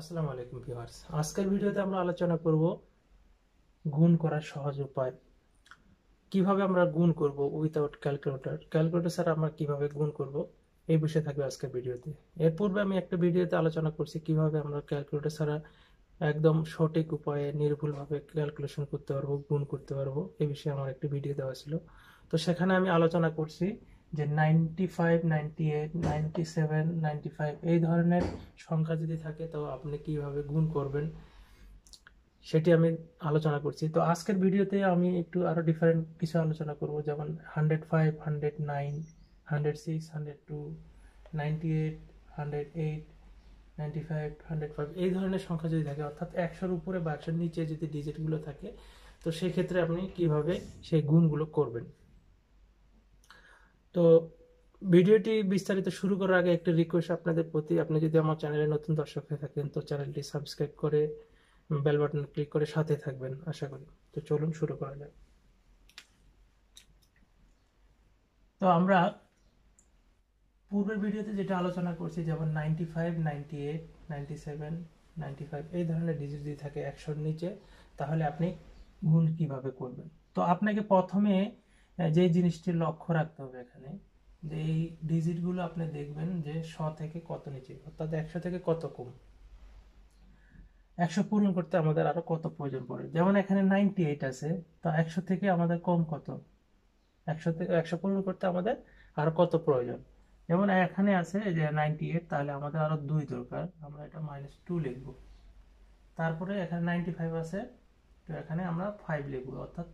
আসসালামু আলাইকুম ভিউয়ার্স আজকের ভিডিওতে আমরা আলোচনা করব গুণ করার সহজ উপায় কিভাবে আমরা গুণ করব উইথাউট ক্যালকুলেটর ক্যালকুলেটর ছাড়া আমরা কিভাবে গুণ করব এই বিষয়ে থাকবে আজকের ভিডিওতে এর পূর্বে আমি একটা ভিডিওতে আলোচনা করছি কিভাবে আমরা ক্যালকুলেটর ছাড়া একদম সঠিক উপায়ে নির্ভুলভাবে ক্যালকুলেশন করতে পারবো গুণ করতে পারবো এই বিষয়ে আমার একটা ভিডিও দেওয়া ছিল তো সেখানে আমি আলোচনা করছি যে ninety five ninety eight ninety seven ninety five এই ধরনের সংখ্যা যদি থাকে তো আপনি কিভাবে গুণ করবেন সেটি আমি আলোচনা করছি তো আজকের ভিডিওতে আমি একটু আরও ডিফারেন্ট কিছু আলোচনা করব যেমন hundred five hundred nine hundred six hundred two ninety eight hundred eight ninety five hundred five এই ধরনের সংখ্যা যদি থাকে অর্থাৎ একশোর উপরে বা একশোর নিচে যদি ডিজিটগুলো থাকে তো সেক্ষেত্রে আপনি কিভাবে সেই গুণগুলো করবেন তো ভিডিওটি বিস্তারিত শুরু করার আগে একটি রিকোয়েস্ট আপনাদের প্রতি আপনি যদি আমার চ্যানেলে নতুন দর্শক হয়ে থাকেন তো চ্যানেলটি সাবস্ক্রাইব করে বেল বাটন ক্লিক করে সাথে থাকবেন আশা করি তো চলুন শুরু করা যাক তো আমরা পূর্বের ভিডিওতে যেটা আলোচনা করছি যেমন ninety five ninety eight ninety seven ninety five এই ধরনের ডিজিট যদি থাকে একশোর নিচে তাহলে আপনি গুণ কিভাবে করবেন তো আপনাকে প্রথমে হ্যাঁ, যেই জিনিসটি লক্ষ্য রাখতে হবে এখানে যে এই ডিজিটগুলো আপনি দেখবেন যে শ থেকে কত নিচে অর্থাৎ একশো থেকে কত কম একশো পূরণ করতে আমাদের আরও কত প্রয়োজন পড়ে যেমন এখানে নাইনটি এইট আছে তো একশো থেকে আমাদের কম কত একশো থেকে একশো পূরণ করতে আমাদের আর কত প্রয়োজন যেমন এখানে আছে যে নাইনটি এইট তাহলে আমাদের আরও দুই দরকার আমরা এটা মাইনাস টু লিখব তারপরে এখানে নাইনটি ফাইভ আছে তো এখানে আমরা ফাইভ লিখব অর্থাৎ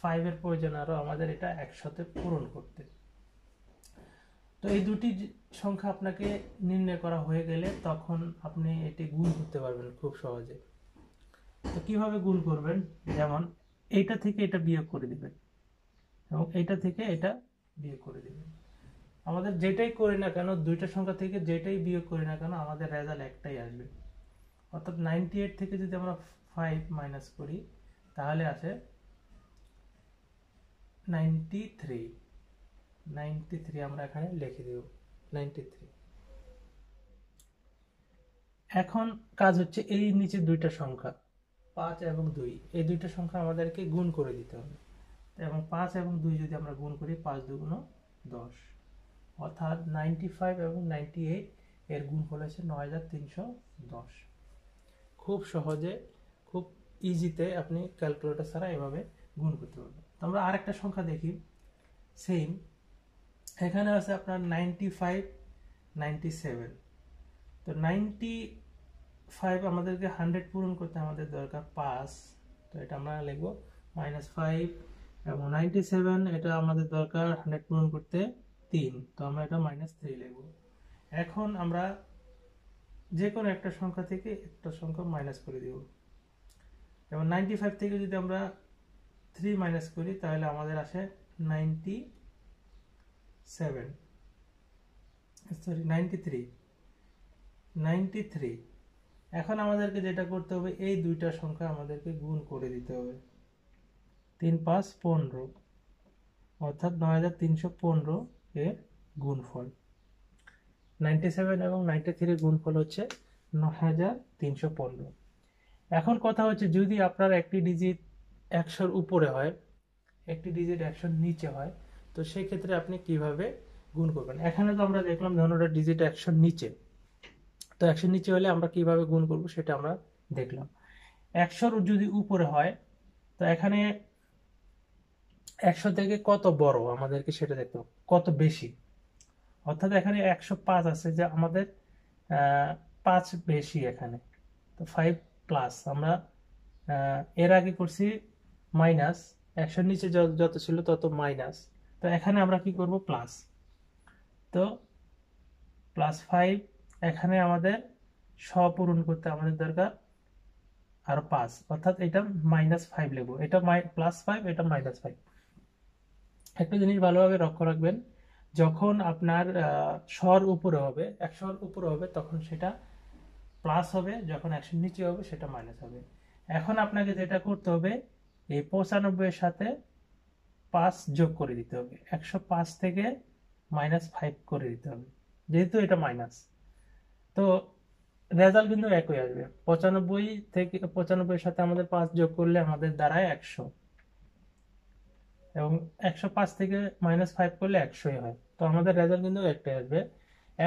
ফাইভের প্রয়োজন আরও আমাদের এটা একসাথে পূরণ করতে তো এই দুটি সংখ্যা আপনাকে নির্ণয় করা হয়ে গেলে তখন আপনি এটি গুণ করতে পারবেন খুব সহজে তো কীভাবে গুণ করবেন যেমন এইটা থেকে এটা বিয়োগ করে দিবেন এবং এইটা থেকে এটা বিয়োগ করে দিবেন আমাদের যেটাই করি না কেন দুইটা সংখ্যা থেকে যেটাই বিয়োগ করি না কেন আমাদের রেজাল্ট একটাই আসবে অর্থাৎ নাইনটি এইট থেকে যদি আমরা ফাইভ মাইনাস করি তাহলে আসে নাইনটি থ্রি নাইনটি থ্রি আমরা এখানে লিখে দেব নাইনটি থ্রি এখন কাজ হচ্ছে এই নিচে দুইটা সংখ্যা পাঁচ এবং দুই এই দুইটা সংখ্যা আমাদেরকে গুণ করে দিতে হবে এবং পাঁচ এবং দুই যদি আমরা গুণ করি পাঁচ দুগুণ দশ অর্থাৎ নাইনটি ফাইভ এবং নাইনটি এইট এর গুণ হলেছে ন হাজার তিনশো দশ খুব সহজে খুব ইজিতে আপনি ক্যালকুলেটার ছাড়া এভাবে গুণ করতে পারবেন তো আমরা আরেকটা সংখ্যা দেখি সেম এখানে আছে আপনার নাইনটি ফাইভ নাইনটি সেভেন তো নাইনটি ফাইভ আমাদেরকে হান্ড্রেড পূরণ করতে আমাদের দরকার পাঁচ তো এটা আমরা লিখবো মাইনাস ফাইভ এবং নাইনটি সেভেন এটা আমাদের দরকার হান্ড্রেড পূরণ করতে তিন তো আমরা এটা মাইনাস থ্রি লিখবো এখন আমরা যে কোনো একটা সংখ্যা থেকে একটা সংখ্যা মাইনাস করে দেব এবং নাইনটি ফাইভ থেকে যদি আমরা থ্রি মাইনাস করি তাহলে আমাদের আসে ninety seven sorry ninety three ninety three এখন আমাদেরকে যেটা করতে হবে এই দুইটা সংখ্যা আমাদেরকে গুণ করে দিতে হবে তিন পাঁচ পনেরো অর্থাৎ নয় হাজার তিনশো পনেরো এর গুণফল নাইনটি সেভেন এবং নাইনটি থ্রির গুণফল হচ্ছে ন হাজার তিনশো পনেরো এখন কথা হচ্ছে যদি আপনার একটি ডিজিট একশোর উপরে হয় একটি ডিজিট একশোর নিচে হয় তো সেক্ষেত্রে আপনি কিভাবে গুণ করবেন এখানে তো আমরা দেখলাম ধরুন ওটা ডিজিট একশোর নিচে তো একশোর নিচে হলে আমরা কিভাবে গুণ করব সেটা আমরা দেখলাম একশোর যদি উপরে হয় তো এখানে একশো থেকে কত বড় আমাদেরকে সেটা দেখতে হবে কত বেশি অর্থাৎ এখানে একশো পাঁচ আছে যে আমাদের পাঁচ বেশি এখানে তো ফাইভ প্লাস আমরা এর আগে করছি মাইনাস একশোর নিচে যত ছিল তত মাইনাস তো এখানে আমরা কি করব প্লাস তো প্লাস ফাইভ এখানে আমাদের স পূরণ করতে আমাদের দরকার আর পাঁচ অর্থাৎ এটা মাইনাস ফাইভ লেব এটা প্লাস ফাইভ এটা মাইনাস ফাইভ একটা জিনিস ভালোভাবে লক্ষ্য রাখবেন যখন আপনার স্বর উপরে হবে একশোর উপরে হবে তখন সেটা প্লাস হবে যখন একশোর নিচে হবে সেটা মাইনাস হবে এখন আপনাকে যেটা করতে হবে এই পঁচানব্বইয়ের সাথে পাঁচ যোগ করে দিতে হবে একশো পাঁচ থেকে মাইনাস ফাইভ করে দিতে হবে যেহেতু এটা মাইনাস তো রেজাল্ট কিন্তু একই আসবে পঁচানব্বই থেকে পঁচানব্বই সাথে আমাদের পাঁচ যোগ করলে আমাদের দাঁড়ায় একশো এবং একশো পাঁচ থেকে মাইনাস ফাইভ করলে একশোই হয় তো আমাদের রেজাল্ট কিন্তু একটাই আসবে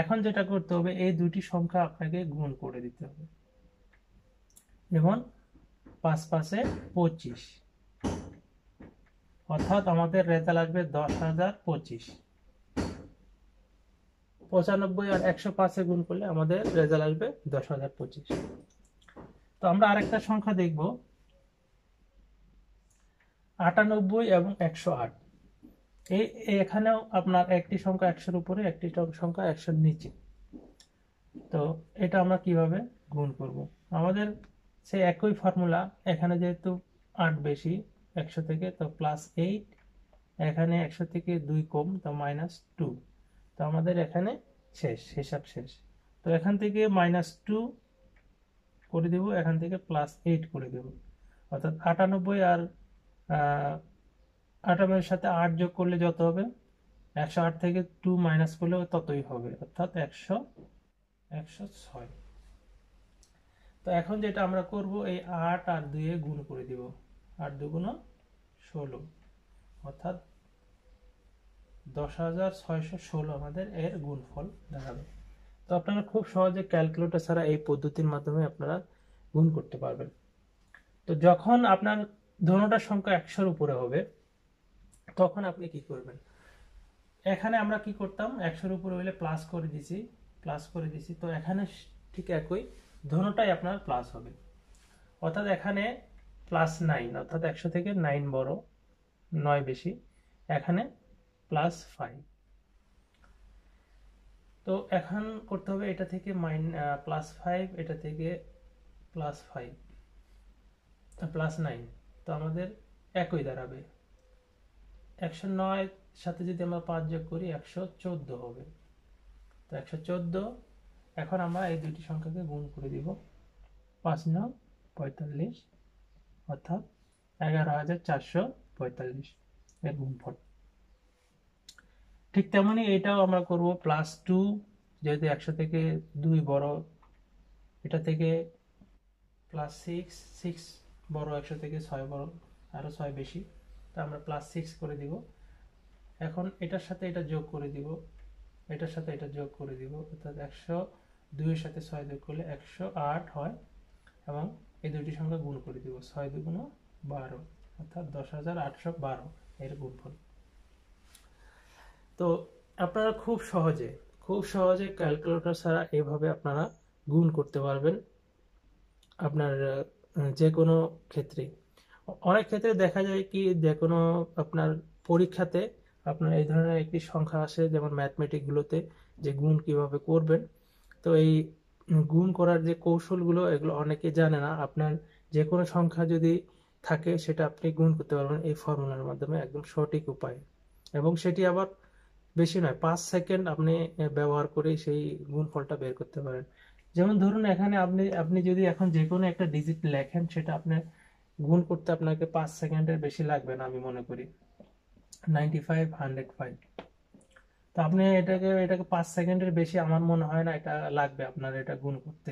এখন যেটা করতে হবে এই দুটি সংখ্যা আপনাকে গুণ করে দিতে হবে যেমন পাঁচ পাঁচে পঁচিশ অর্থাৎ আমাদের রেজাল্ট আসবে দশ হাজার পঁচিশ পঁচানব্বই আর একশো পাঁচে গুণ করলে আমাদের রেজাল্ট আসবে দশ হাজার পঁচিশ তো আমরা আরেকটা সংখ্যা দেখব আটানব্বই এবং একশো আট এই এখানেও আপনার একটি সংখ্যা একশোর উপরে একটি সংখ্যা একশোর নিচে তো এটা আমরা কিভাবে গুণ করব আমাদের সেই একই ফর্মুলা এখানে যেহেতু আট বেশি একশো থেকে তো প্লাস এইট এখানে একশো থেকে দুই কম তো মাইনাস টু তো আমাদের এখানে শেষ হিসাব শেষ তো এখান থেকে মাইনাস টু করে দেব এখান থেকে প্লাস এইট করে দেব অর্থাৎ আটানব্বই আর আটানব্বইয়ের সাথে আট যোগ করলে যত হবে একশো আট থেকে টু মাইনাস করলে ততই হবে অর্থাৎ একশো একশো ছয় তো এখন যেটা আমরা করব এই আট আর দুয়ে গুণ করে দিব আর দুগুণ ষোলো অর্থাৎ দশ হাজার ছয়শো ষোলো আমাদের এর গুণফল দেখাবে তো আপনারা খুব সহজে ক্যালকুলেটর ছাড়া এই পদ্ধতির মাধ্যমে আপনারা গুণ করতে পারবেন তো যখন আপনার ধনুটার সংখ্যা একশোর উপরে হবে তখন আপনি কি করবেন এখানে আমরা কি করতাম একশোর উপরে হইলে প্লাস করে দিছি প্লাস করে দিছি তো এখানে ঠিক একই ধনটাই আপনার প্লাস হবে অর্থাৎ এখানে প্লাস নাইন অর্থাৎ একশো থেকে নাইন বড় নয় বেশি এখানে প্লাস ফাইভ তো এখন করতে হবে এটা থেকে মাইন প্লাস ফাইভ এটা থেকে প্লাস ফাইভ প্লাস নাইন তো আমাদের একই দাঁড়াবে একশো নয় সাথে যদি আমরা পাঁচ যোগ করি একশো চোদ্দো হবে তো একশো চোদ্দো এখন আমরা এই দুটি সংখ্যাকে গুণ করে দিব পাঁচ নয় পঁয়তাল্লিশ অর্থাৎ এগারো হাজার চারশো পঁয়তাল্লিশ এর গুণফল ঠিক তেমনি এটাও আমরা করব প্লাস টু যেহেতু একশো থেকে দুই বড় এটা থেকে প্লাস সিক্স সিক্স বড় একশো থেকে ছয় বড় আরও ছয় বেশি তো আমরা প্লাস সিক্স করে দিব এখন এটার সাথে এটা যোগ করে দিব এটার সাথে এটা যোগ করে দিব অর্থাৎ একশো দুইয়ের সাথে ছয় যোগ করলে একশো আট হয় এবং এই দুটি সংখ্যা গুণ করে দিব ছয় দুগুণ বারো অর্থাৎ দশ হাজার আটশো বারো এর গুণফল তো আপনারা খুব সহজে খুব সহজে ক্যালকুলেটর ছাড়া এভাবে আপনারা গুণ করতে পারবেন আপনার যে কোনো ক্ষেত্রে অনেক ক্ষেত্রে দেখা যায় কি যে কোনো আপনার পরীক্ষাতে আপনার এই ধরনের একটি সংখ্যা আসে যেমন ম্যাথমেটিকগুলোতে যে গুণ কিভাবে করবেন তো এই গুণ করার যে কৌশলগুলো এগুলো অনেকে জানে না আপনার যে কোনো সংখ্যা যদি থাকে সেটা আপনি গুণ করতে পারবেন এই ফর্মুলার মাধ্যমে একদম সঠিক উপায় এবং সেটি আবার বেশি নয় পাঁচ সেকেন্ড আপনি ব্যবহার করে সেই গুণফলটা বের করতে পারেন যেমন ধরুন এখানে আপনি আপনি যদি এখন যে কোনো একটা ডিজিট লেখেন সেটা আপনার গুণ করতে আপনাকে পাঁচ সেকেন্ডের বেশি লাগবে না আমি মনে করি নাইনটি ফাইভ হান্ড্রেড ফাইভ তো আপনি এটাকে এটাকে পাঁচ সেকেন্ডের বেশি আমার মনে হয় না এটা লাগবে আপনার এটা গুণ করতে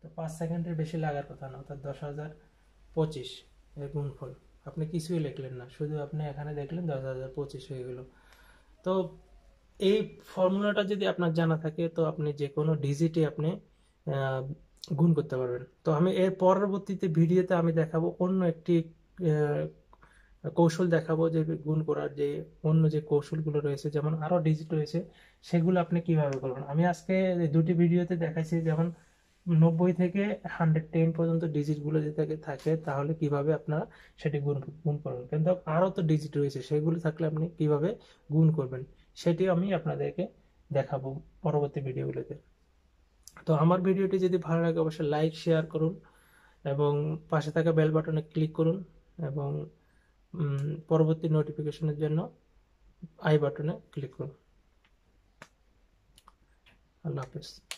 তো পাঁচ সেকেন্ডের বেশি লাগার কথা না অর্থাৎ দশ হাজার পঁচিশ এর গুণফল আপনি কিছুই লিখলেন না শুধু আপনি এখানে দেখলেন দশ হাজার পঁচিশ হয়ে গেল তো এই ফর্মুলাটা যদি আপনার জানা থাকে তো আপনি যে কোনো ডিজিটে আপনি গুণ করতে পারবেন তো আমি এর পরবর্তীতে ভিডিওতে আমি দেখাবো অন্য একটি কৌশল দেখাবো যে গুণ করার যে অন্য যে কৌশলগুলো রয়েছে যেমন আরও ডিজিট রয়েছে সেগুলো আপনি কিভাবে করবেন আমি আজকে দুটি ভিডিওতে দেখাইছি যেমন নব্বই থেকে হান্ড্রেড টেন পর্যন্ত ডিজিটগুলো যে থাকে থাকে তাহলে কিভাবে আপনারা সেটি গুণ গুণ করবেন কিন্তু আরও তো ডিজিট রয়েছে সেগুলো থাকলে আপনি কিভাবে গুণ করবেন সেটি আমি আপনাদেরকে দেখাবো পরবর্তী ভিডিওগুলোতে তো আমার ভিডিওটি যদি ভালো লাগে অবশ্যই লাইক শেয়ার করুন এবং পাশে থাকা বেল বাটনে ক্লিক করুন এবং পরবর্তী নোটিফিকেশনের জন্য আই বাটনে ক্লিক করুন আল্লাহ হাফিজ